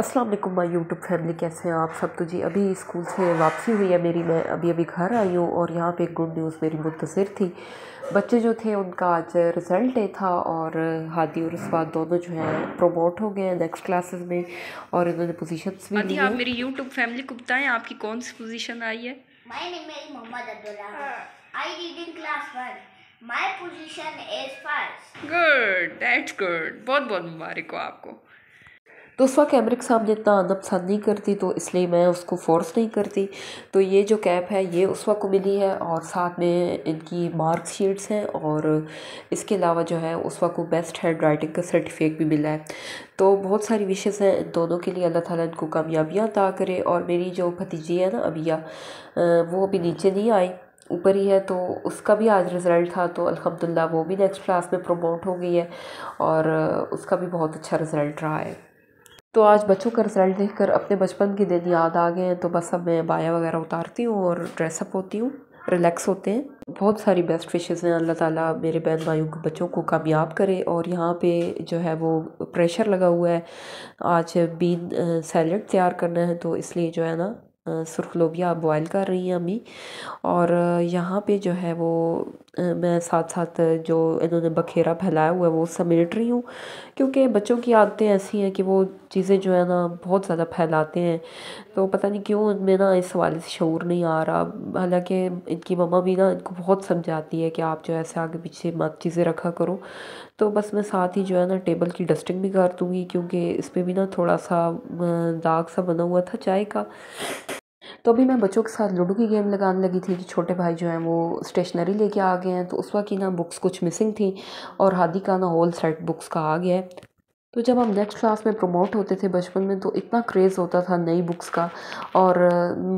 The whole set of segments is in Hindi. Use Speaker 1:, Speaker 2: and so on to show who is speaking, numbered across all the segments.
Speaker 1: अस्सलाम वालेकुम माय यूट्यूब फैमिली कैसे हैं आप सब तो जी अभी स्कूल से वापसी हुई है मेरी मैं अभी अभी घर आई हूँ और यहाँ पे गुड न्यूज़ मेरी मुंतजर थी बच्चे जो थे उनका आज रिज़ल्ट डे था और हादी और इस बात दोनों जो हैं प्रोमोट हो गए हैं नेक्स्ट क्लासेस में और इन्होंने पोजीशन भी ली आप मेरी यूट्यूब फैमिली को बताएं आपकी कौन सी पोजीशन आई है हाँ। My position is first. Good. That's good. बहुत बहुत मुबारक हो आपको तो उस वक्त कैमरे के सामने इतना आना पसंद नहीं करती तो इसलिए मैं उसको फोर्स नहीं करती तो ये जो कैप है ये उस वक्त को मिली है और साथ में इनकी मार्कशीट्स हैं और इसके अलावा जो है उस वक्त को बेस्ट हैंड राइटिंग का सर्टिफिकेट भी मिला है तो बहुत सारी विशेज़ हैं इन दोनों के लिए अल्लाह ताला इनको कामयाबियाँ अदा करे और मेरी जो भतीजी है ना अबिया वो अभी नीचे नहीं आई ऊपर ही है तो उसका भी आज रिज़ल्ट था तो अल्हम्दुलिल्लाह वो भी नेक्स्ट क्लास में प्रमोट हो गई है और उसका भी बहुत अच्छा रिज़ल्ट रहा है तो आज बच्चों का रिज़ल्ट देख कर अपने बचपन के दिन याद आ गए हैं तो बस अब मैं बाया वगैरह उतारती हूँ और ड्रेसअप होती हूँ रिलैक्स होते हैं बहुत सारी बेस्ट विशेज़ हैं अल्लाह ताला मेरे बहन भाइयों के बच्चों को कामयाब करे और यहाँ पे जो है वो प्रेशर लगा हुआ है आज बीन सैलड तैयार करना है तो इसलिए जो है ना सुरख लोबिया बॉयल कर रही हैं अम्मी और यहाँ पे जो है वो मैं साथ साथ जो इन्होंने बखेरा फैलाया हुआ है वो समेट रही हूँ क्योंकि बच्चों की आदतें ऐसी हैं कि वो चीज़ें जो है ना बहुत ज़्यादा फैलाते हैं तो पता नहीं क्यों उनमें ना इस हवाले से शूर नहीं आ रहा हालांकि इनकी मम्मा भी ना इनको बहुत समझाती है कि आप जो ऐसे आगे पीछे मत चीज़ें रखा करो तो बस मैं साथ ही जो है ना टेबल की डस्टिंग भी कर दूँगी क्योंकि इस पर भी ना थोड़ा सा दाग सा बना हुआ था चाय का तो अभी मैं बच्चों के साथ लूडो की गेम लगाने लगी थी कि छोटे भाई जो हैं वो स्टेशनरी लेके आ गए हैं तो उस वक्त की ना बुक्स कुछ मिसिंग थी और हादी का ना होल सेट बुक्स का आ गया है तो जब हम नेक्स्ट क्लास में प्रमोट होते थे बचपन में तो इतना क्रेज़ होता था नई बुक्स का और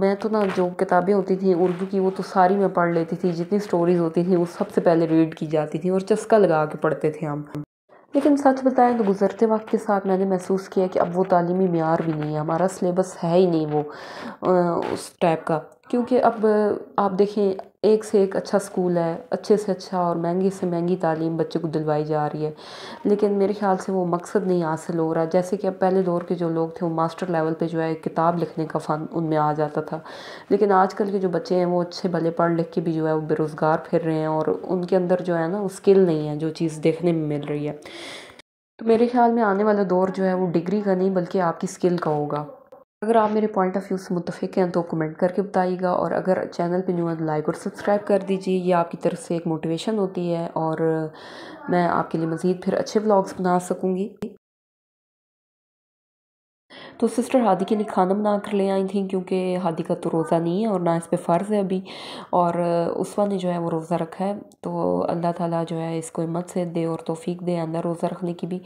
Speaker 1: मैं तो ना जो किताबें होती थी उर्दू की वो तो सारी मैं पढ़ लेती थी जितनी स्टोरीज़ होती थी वो सबसे पहले रीड की जाती थी और चस्का लगा के पढ़ते थे हम लेकिन सच बताएं तो गुज़रते वक्त के साथ मैंने महसूस किया कि अब वो तालीमी मैार भी नहीं है हमारा सिलेबस है ही नहीं वो उस टाइप का क्योंकि अब आप देखें एक से एक अच्छा स्कूल है अच्छे से अच्छा और महंगी से महंगी तालीम बच्चे को दिलवाई जा रही है लेकिन मेरे ख्याल से वो मकसद नहीं हासिल हो रहा जैसे कि अब पहले दौर के जो लोग थे वो मास्टर लेवल पे जो है किताब लिखने का फ़न उनमें आ जाता था लेकिन आजकल के जो बच्चे हैं वो अच्छे भले पढ़ लिख के भी जो है वो बेरोज़गार फिर रहे हैं और उनके अंदर जो है ना स्किल नहीं है जो चीज़ देखने में मिल रही है तो मेरे ख्याल में आने वाला दौर जो है वो डिग्री का नहीं बल्कि आपकी स्किल का होगा अगर आप मेरे पॉइंट ऑफ व्यू से मुतफ़िक हैं तो कमेंट करके बताइएगा और अगर चैनल पे न्यू तो लाइक और सब्सक्राइब कर दीजिए ये आपकी तरफ से एक मोटिवेशन होती है और मैं आपके लिए मज़ीद फिर अच्छे ब्लॉग्स बना सकूँगी तो सिस्टर हादी के लिए खाना बना कर ले आई थी क्योंकि हादी का तो रोज़ा नहीं है और ना इस पर फ़र्ज़ है अभी और उसवा ने जो है वो रोज़ा रखा है तो अल्लाह ताला जो है इसको हिम्मत से दे और तोफ़ी दे अंदर रोज़ा रखने की भी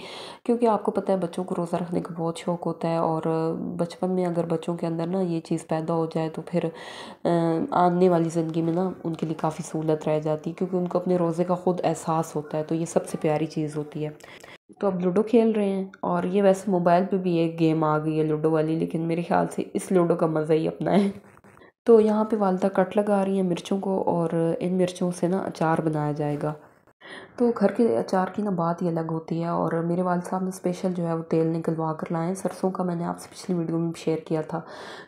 Speaker 1: क्योंकि आपको पता है बच्चों को रोज़ा रखने का बहुत शौक़ होता है और बचपन में अगर बच्चों के अंदर ना ये चीज़ पैदा हो जाए तो फिर आने वाली ज़िंदगी में ना उनके लिए काफ़ी सहूलत रह जाती है क्योंकि उनको अपने रोज़े का ख़ुद एहसास होता है तो ये सबसे प्यारी चीज़ होती है तो अब लूडो खेल रहे हैं और ये वैसे मोबाइल पे भी एक गेम आ गई है लूडो वाली लेकिन मेरे ख्याल से इस लूडो का मज़ा ही अपना है तो यहाँ पे वालदा कट लगा रही हैं मिर्चों को और इन मिर्चों से ना अचार बनाया जाएगा तो घर के अचार की ना बात ही अलग होती है और मेरे वाल साहब ने स्पेशल जो है वो तेल निकलवा कर लाए हैं सरसों का मैंने आपसे पिछली वीडियो में शेयर किया था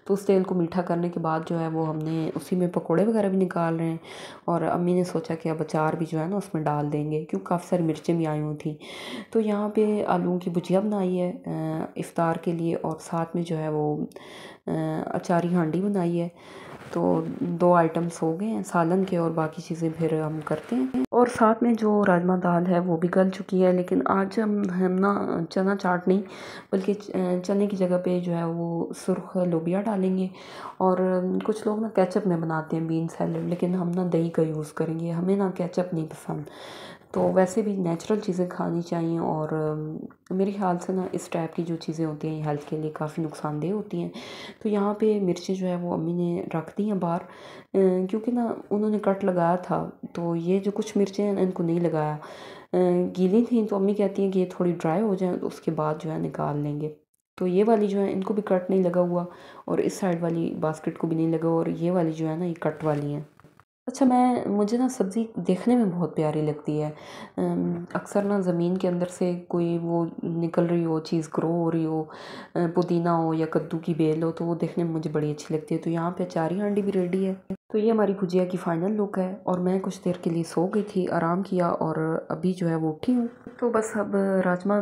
Speaker 1: तो उस तेल को मीठा करने के बाद जो है वो हमने उसी में पकौड़े वगैरह भी निकाल रहे हैं और अम्मी ने सोचा कि अब अचार भी जो है ना उसमें डाल देंगे क्योंकि काफ़ी सारी मिर्चें भी आई हुई थी तो यहाँ पर आलूओं की भुजिया बनाई है इफ़ार के लिए और साथ में जो है वो अचारी हांडी बनाई है तो दो आइटम्स हो गए हैं सालन के और बाकी चीज़ें फिर हम करते हैं और साथ में जो राजमा दाल है वो भी गल चुकी है लेकिन आज हम हम ना चना चाट नहीं बल्कि चने की जगह पे जो है वो सुरख लोबिया डालेंगे और कुछ लोग ना कैचअप में बनाते हैं बीन सैलड लेकिन हम ना दही का यूज़ करेंगे हमें ना कैचअप नहीं पसंद तो वैसे भी नेचुरल चीज़ें खानी चाहिए और मेरे ख्याल से ना इस टाइप की जो चीज़ें होती हैं हेल्थ के लिए काफ़ी नुकसानदेह होती हैं तो यहाँ पे मिर्चें जो है वो अम्मी ने रख दी हैं बाहर क्योंकि ना उन्होंने कट लगाया था तो ये जो कुछ मिर्चें हैं इनको नहीं लगाया गीली थी तो अम्मी कहती हैं कि ये थोड़ी ड्राई हो जाए तो उसके बाद जो है निकाल लेंगे तो ये वाली जो है इनको भी कट नहीं लगा हुआ और इस साइड वाली बास्केट को भी नहीं लगा और ये वाली जो है ना ये कट वाली हैं अच्छा मैं मुझे ना सब्ज़ी देखने में बहुत प्यारी लगती है अक्सर ना ज़मीन के अंदर से कोई वो निकल रही हो चीज़ ग्रो हो रही हो पुदीना हो या कद्दू की बेल हो तो वो देखने में मुझे बड़ी अच्छी लगती है तो यहाँ पे अचारी हांडी भी रेडी है तो ये हमारी भुजिया की फाइनल लुक है और मैं कुछ देर के लिए सो गई थी आराम किया और अभी जो है वो उठी हूँ तो बस अब राजमा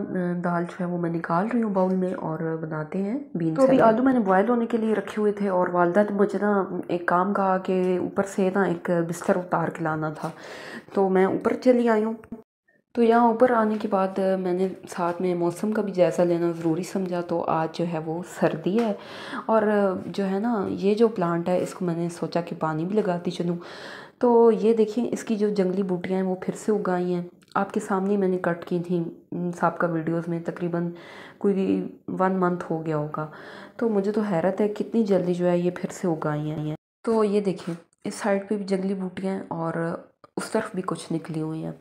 Speaker 1: दाल जो है वो मैं निकाल रही हूँ बाउल में और बनाते हैं बीन तो अभी आलू मैंने बॉयल होने के लिए रखे हुए थे और वालदा ने तो मुझे ना एक काम कहा कि ऊपर से ना एक बिस्तर उतार के लाना था तो मैं ऊपर चली आई हूँ तो यहाँ ऊपर आने के बाद मैंने साथ में मौसम का भी जायज़ा लेना ज़रूरी समझा तो आज जो है वो सर्दी है और जो है ना ये जो प्लांट है इसको मैंने सोचा कि पानी भी लगाती चलूँ तो ये देखिए इसकी जो जंगली बूटियाँ हैं वो फिर से उगाई हैं आपके सामने मैंने कट की थी सबका वीडियोस में तकरीबन कोई वन मंथ हो गया होगा तो मुझे तो हैरत है कितनी जल्दी जो है ये फिर से उगाई हैं तो ये देखिए इस साइड पे भी जंगली बूटियाँ हैं और उस तरफ भी कुछ निकली हुई हैं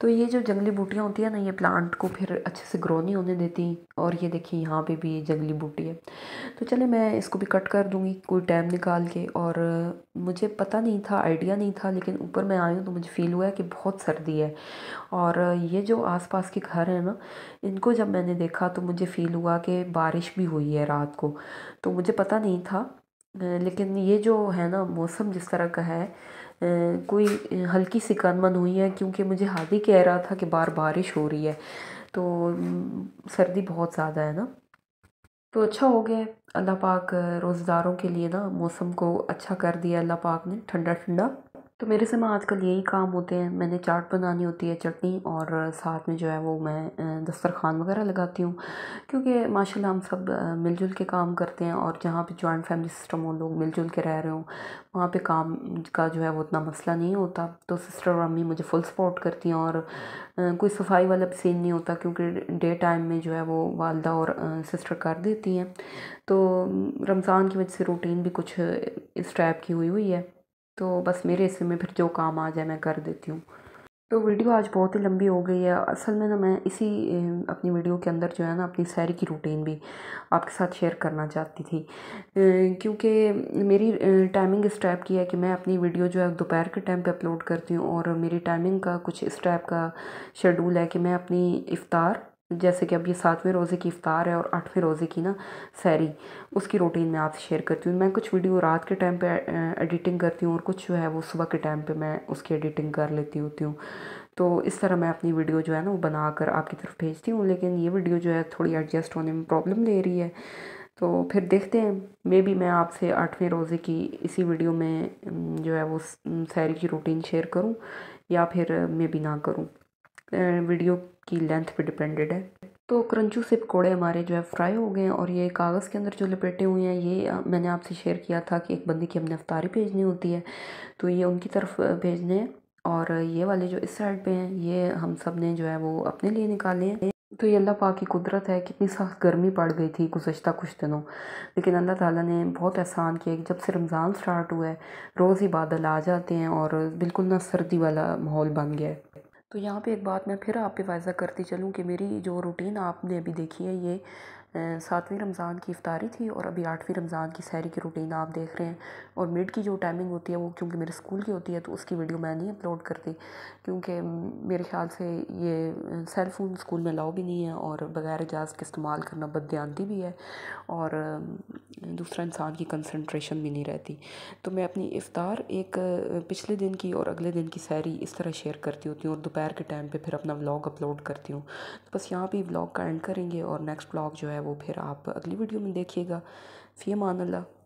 Speaker 1: तो ये जो जंगली बूटियाँ होती हैं ना ये प्लांट को फिर अच्छे से ग्रो नहीं होने देती और ये देखिए यहाँ पे भी ये जंगली बूटी है तो चले मैं इसको भी कट कर दूँगी कोई टाइम निकाल के और मुझे पता नहीं था आइडिया नहीं था लेकिन ऊपर मैं आई हूँ तो मुझे फ़ील हुआ है कि बहुत सर्दी है और ये जो पास के घर हैं ना इनको जब मैंने देखा तो मुझे फ़ील हुआ कि बारिश भी हुई है रात को तो मुझे पता नहीं था लेकिन ये जो है ना मौसम जिस तरह का है कोई हल्की सी कनमन हुई है क्योंकि मुझे हादी कह रहा था कि बार बारिश हो रही है तो सर्दी बहुत ज़्यादा है ना तो अच्छा हो गया अल्लाह पाक रोज़दारों के लिए ना मौसम को अच्छा कर दिया अल्लाह पाक ने ठंडा ठंडा तो मेरे से मैं आजकल यही काम होते हैं मैंने चाट बनानी होती है चटनी और साथ में जो है वो मैं दस्तरखान वगैरह लगाती हूँ क्योंकि माशाल्लाह हम सब मिलजुल के काम करते हैं और जहाँ पे जॉइंट फैमिली सिस्टम हो लोग मिलजुल के रह रहे हो वहाँ पे काम का जो है वो उतना मसला नहीं होता तो सिस्टर और अम्मी मुझे फुल सपोर्ट करती हैं और कोई सफाई वाला सीन नहीं होता क्योंकि डे टाइम में जो है वो वालदा और सिस्टर कर देती हैं तो रमज़ान की वजह से रूटीन भी कुछ इस टाइप की हुई हुई है तो बस मेरे हिस्से में फिर जो काम आ जाए मैं कर देती हूँ तो वीडियो आज बहुत ही लंबी हो गई है असल में ना मैं इसी अपनी वीडियो के अंदर जो है ना अपनी सैर की रूटीन भी आपके साथ शेयर करना चाहती थी क्योंकि मेरी टाइमिंग इस टाइप की है कि मैं अपनी वीडियो जो है दोपहर के टाइम पे अपलोड करती हूँ और मेरी टाइमिंग का कुछ इस टाइप का शेड्यूल है कि मैं अपनी इफ़ार जैसे कि अब ये सातवें रोज़े की इफ़ार है और आठवें रोज़े की ना सैरी उसकी रूटीन मैं आपसे शेयर करती हूँ मैं कुछ वीडियो रात के टाइम पे एडिटिंग करती हूँ और कुछ जो है वो सुबह के टाइम पे मैं उसकी एडिटिंग कर लेती होती हूँ तो इस तरह मैं अपनी वीडियो जो है ना वो बना कर आपकी तरफ भेजती हूँ लेकिन ये वीडियो जो है थोड़ी एडजस्ट होने में प्रॉब्लम दे रही है तो फिर देखते हैं मे बी मैं आपसे आठवें रोज़े की इसी वीडियो में जो है वो सैरी की रूटीन शेयर करूँ या फिर मे बी ना करूँ वीडियो की लेंथ पे डिपेंडेड है तो क्रंचू से पकौड़े हमारे जो है फ्राई हो गए हैं और ये कागज़ के अंदर जो लपेटे हुए हैं ये मैंने आपसे शेयर किया था कि एक बंदी की हमने अफ्तारी भेजनी होती है तो ये उनकी तरफ भेजने हैं और ये वाले जो इस साइड पे हैं ये हम सब ने जो है वो अपने लिए निकाले हैं तो ये अल्लाह पाक की कुदरत है कितनी सख्त गर्मी पड़ गई थी गुज्त कुछ दिनों लेकिन अल्लाह ताला ने बहुत एहसान किया कि जब से रमज़ान स्टार्ट हुआ है रोज़ ही बादल आ जाते हैं और बिल्कुल ना सर्दी वाला माहौल बन गया है तो यहाँ पे एक बात मैं फिर आप पे वाज़ा करती चलूँ कि मेरी जो रूटीन आपने अभी देखी है ये सातवीं रमज़ान की इफ़ारी थी और अभी आठवीं रमज़ान की सहरी की रूटीन आप देख रहे हैं और मिड की जो टाइमिंग होती है वो क्योंकि मेरे स्कूल की होती है तो उसकी वीडियो मैं नहीं अपलोड करती क्योंकि मेरे ख्याल से ये सेल फ़ोन स्कूल में अलाउ भी नहीं है और बग़ैर इजाज़ के इस्तेमाल करना बदयानती भी है और दूसरा इंसान की कंसनट्रेशन भी नहीं रहती तो मैं अपनी इफ़ार एक पिछले दिन की और अगले दिन की सैरी इस तरह शेयर करती होती हूँ और दोपहर के टाइम पर फिर अपना ब्लॉग अपलोड करती हूँ तो बस यहाँ पर ब्लॉग का एंड करेंगे और नेक्स्ट ब्लॉग जो है है वो फिर आप अगली वीडियो में देखिएगा फ़ी मान अल्लाह